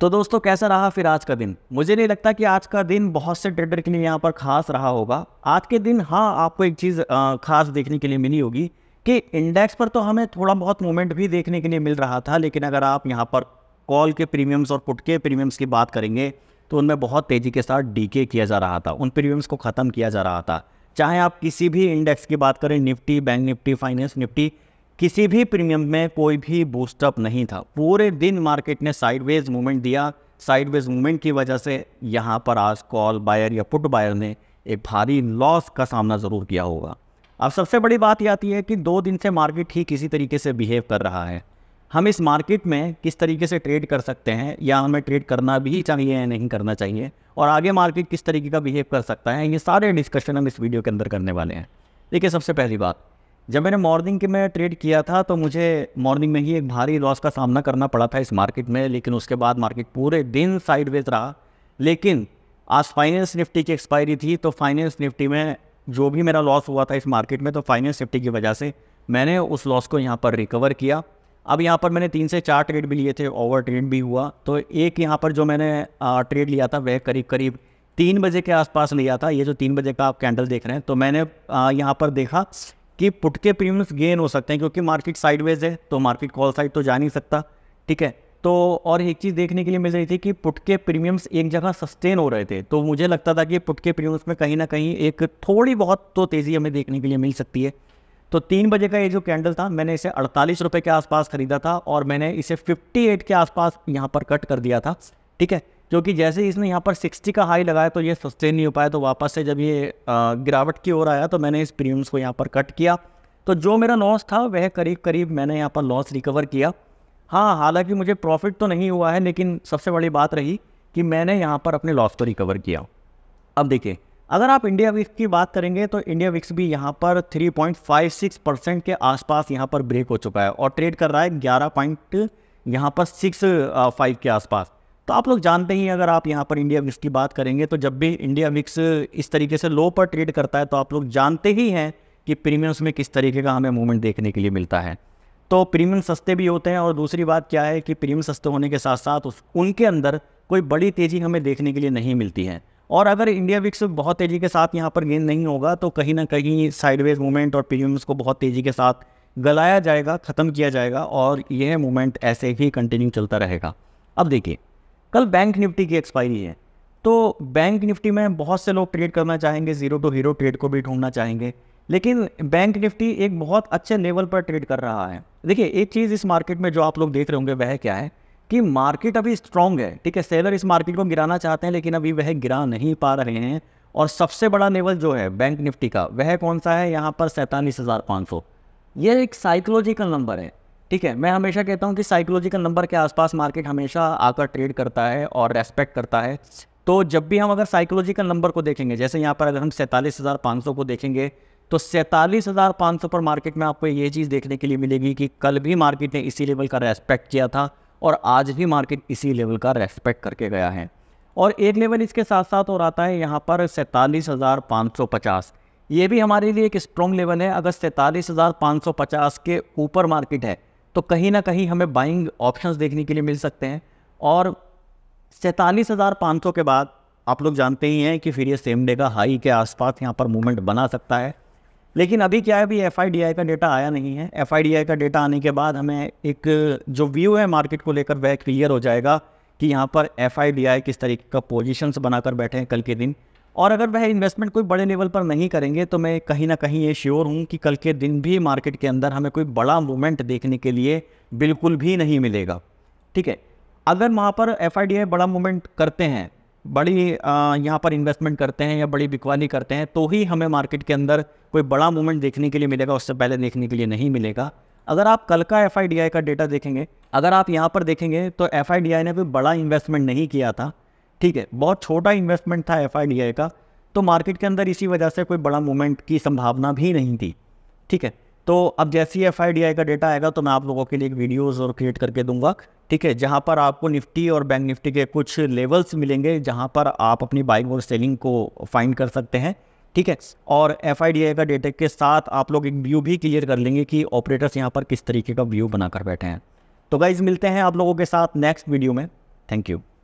तो दोस्तों कैसा रहा फिर आज का दिन मुझे नहीं लगता कि आज का दिन बहुत से ट्रेडर के लिए यहाँ पर खास रहा होगा आज के दिन हाँ आपको एक चीज़ खास देखने के लिए मिली होगी कि इंडेक्स पर तो हमें थोड़ा बहुत मूवमेंट भी देखने के लिए मिल रहा था लेकिन अगर आप यहाँ पर कॉल के प्रीमियम्स और पुट के प्रीमियम्स की बात करेंगे तो उनमें बहुत तेज़ी के साथ डीके किया जा रहा था उन प्रीमियम्स को ख़त्म किया जा रहा था चाहे आप किसी भी इंडेक्स की बात करें Nifty bank Nifty finance Nifty किसी भी प्रीमियम में कोई भी बूस्टअप नहीं था पूरे दिन मार्केट ने साइडवेज मूवमेंट दिया साइडवेज मूवमेंट की वजह से यहाँ पर आज कॉल बायर या पुट बायर ने एक भारी लॉस का सामना ज़रूर किया होगा अब सबसे बड़ी बात यह आती है कि दो दिन से मार्केट ही किसी तरीके से बिहेव कर रहा है हम इस मार्केट में किस तरीके से ट्रेड कर सकते हैं या हमें ट्रेड करना भी चाहिए या नहीं करना चाहिए और आगे मार्केट किस तरीके का बिहेव कर सकता है ये सारे डिस्कशन हम इस वीडियो के अंदर करने वाले हैं देखिए सबसे पहली बात जब मैंने मॉर्निंग के में ट्रेड किया था तो मुझे मॉर्निंग में ही एक भारी लॉस का सामना करना पड़ा था इस मार्केट में लेकिन उसके बाद मार्केट पूरे दिन साइडवेज रहा लेकिन आज फाइनेंस निफ्टी की एक्सपायरी थी तो फाइनेंस निफ्टी में जो भी मेरा लॉस हुआ था इस मार्केट में तो फाइनेंस निफ्टी की वजह से मैंने उस लॉस को यहाँ पर रिकवर किया अब यहाँ पर मैंने तीन से चार ट्रेड भी लिए थे ओवर ट्रेड भी हुआ तो एक यहाँ पर जो मैंने ट्रेड लिया था वह करीब करीब तीन बजे के आसपास लिया था ये जो तीन बजे का आप कैंडल देख रहे हैं तो मैंने यहाँ पर देखा कि पुट के प्रीमियम्स गेन हो सकते हैं क्योंकि मार्केट साइडवेज है तो मार्केट कॉल साइड तो जा नहीं सकता ठीक है तो और एक चीज़ देखने के लिए मिल रही थी कि पुट के प्रीमियम्स एक जगह सस्टेन हो रहे थे तो मुझे लगता था कि पुट के प्रीमियम्स में कहीं ना कहीं एक थोड़ी बहुत तो तेज़ी हमें देखने के लिए मिल सकती है तो तीन बजे का ये जो कैंडल था मैंने इसे अड़तालीस रुपये के आसपास ख़रीदा था और मैंने इसे फिफ्टी एट के आसपास यहाँ पर कट कर दिया था ठीक है क्योंकि जैसे ही इसने यहाँ पर 60 का हाई लगाया तो ये सस्टेन नहीं हो पाया तो वापस से जब ये गिरावट की ओर आया तो मैंने इस प्रीमियम्स को यहाँ पर कट किया तो जो मेरा लॉस था वह करीब करीब मैंने यहाँ पर लॉस रिकवर किया हाँ हालांकि मुझे प्रॉफिट तो नहीं हुआ है लेकिन सबसे बड़ी बात रही कि मैंने यहाँ पर अपने लॉस को रिकवर किया अब देखिए अगर आप इंडिया विक्स की बात करेंगे तो इंडिया विक्स भी यहाँ पर 3.56 परसेंट के आसपास यहाँ पर ब्रेक हो चुका है और ट्रेड कर रहा है ग्यारह पॉइंट यहाँ पर सिक्स फाइव के आसपास तो आप लोग जानते ही अगर आप यहाँ पर इंडिया विक्स की बात करेंगे तो जब भी इंडिया विक्स इस तरीके से लो पर ट्रेड करता है तो आप लोग जानते ही हैं कि प्रीमियम्स में किस तरीके का हमें मूवमेंट देखने के लिए मिलता है तो प्रीमियम सस्ते भी होते हैं और दूसरी बात क्या है कि प्रीमियम सस्ते होने के साथ साथ उस उनके अंदर कोई बड़ी तेज़ी हमें देखने के लिए नहीं मिलती है और अगर इंडिया विक्स बहुत तेज़ी के साथ यहाँ पर गेंद नहीं होगा तो कहीं ना कहीं साइडवेज मूवमेंट और प्रीमियम्स को बहुत तेज़ी के साथ गलाया जाएगा ख़त्म किया जाएगा और यह मूवमेंट ऐसे ही कंटिन्यू चलता रहेगा अब देखिए कल बैंक निफ्टी की एक्सपायरी है तो बैंक निफ्टी में बहुत से लोग ट्रेड करना चाहेंगे जीरो टू हीरो ट्रेड को भी ढूंढना चाहेंगे लेकिन बैंक निफ्टी एक बहुत अच्छे लेवल पर ट्रेड कर रहा है देखिए एक चीज़ इस मार्केट में जो आप लोग देख रहे होंगे वह क्या है कि मार्केट अभी स्ट्रांग है ठीक है सेलर इस मार्केट को गिराना चाहते हैं लेकिन अभी वह गिरा नहीं पा रहे हैं और सबसे बड़ा लेवल जो है बैंक निफ्टी का वह कौन सा है यहाँ पर सैंतालीस हज़ार पाँच सौ यह एक साइकोलॉजिकल नंबर है ठीक है मैं हमेशा कहता हूँ कि साइकोलॉजिकल नंबर के आसपास मार्केट हमेशा आकर ट्रेड करता है और रेस्पेक्ट करता है तो जब भी हम अगर साइकोलॉजिकल नंबर को देखेंगे जैसे यहाँ पर अगर हम सैंतालीस हज़ार पाँच सौ को देखेंगे तो सैंतालीस हज़ार पाँच सौ पर मार्केट में आपको ये चीज़ देखने के लिए मिलेगी कि कल भी मार्केट ने इसी लेवल का रेस्पेक्ट किया था और आज भी मार्केट इसी लेवल का रेस्पेक्ट करके गया है और एक लेवल इसके साथ साथ और आता है यहाँ पर सैंतालीस हज़ार पाँच सौ पचास ये भी हमारे लिए एक स्ट्रॉन्ग लेवल है अगर सैंतालीस हज़ार पाँच सौ पचास के ऊपर मार्केट है तो कहीं ना कहीं हमें बाइंग ऑप्शंस देखने के लिए मिल सकते हैं और सैंतालीस हज़ार पाँच सौ के बाद आप लोग जानते ही हैं कि फिर ये सेम डे का हाई के आसपास यहाँ पर मूवमेंट बना सकता है लेकिन अभी क्या है अभी एफ का डेटा आया नहीं है एफ का डेटा आने के बाद हमें एक जो व्यू है मार्केट को लेकर वह क्लियर हो जाएगा कि यहाँ पर एफ किस तरीके का पोजिशंस बनाकर बैठे हैं कल के दिन और अगर वह इन्वेस्टमेंट कोई बड़े लेवल पर नहीं करेंगे तो मैं कहीं ना कहीं ये श्योर हूँ कि कल के दिन भी मार्केट के अंदर हमें कोई बड़ा मूवमेंट देखने के लिए बिल्कुल भी नहीं मिलेगा ठीक है अगर वहाँ पर एफ बड़ा मूवमेंट करते हैं बड़ी यहाँ पर इन्वेस्टमेंट करते हैं या बड़ी बिकवाली करते हैं तो ही हमें मार्केट के अंदर कोई बड़ा मूवमेंट देखने के लिए मिलेगा उससे पहले देखने के लिए नहीं मिलेगा अगर आप कल का एफ का डेटा देखेंगे अगर आप यहाँ पर देखेंगे तो एफ ने कोई बड़ा इन्वेस्टमेंट नहीं किया था ठीक है बहुत छोटा इन्वेस्टमेंट था एफ का तो मार्केट के अंदर इसी वजह से कोई बड़ा मूवमेंट की संभावना भी नहीं थी ठीक है तो अब जैसे ही एफ का डेटा आएगा तो मैं आप लोगों के लिए एक वीडियोज़ और क्रिएट करके दूंगा ठीक है जहाँ पर आपको निफ्टी और बैंक निफ्टी के कुछ लेवल्स मिलेंगे जहाँ पर आप अपनी बाइक और सेलिंग को फाइंड कर सकते हैं ठीक है और एफ का डेटा के साथ आप लोग एक व्यू भी क्लियर कर लेंगे कि ऑपरेटर्स यहाँ पर किस तरीके का व्यू बनाकर बैठे हैं तो गाइज़ मिलते हैं आप लोगों के साथ नेक्स्ट वीडियो में थैंक यू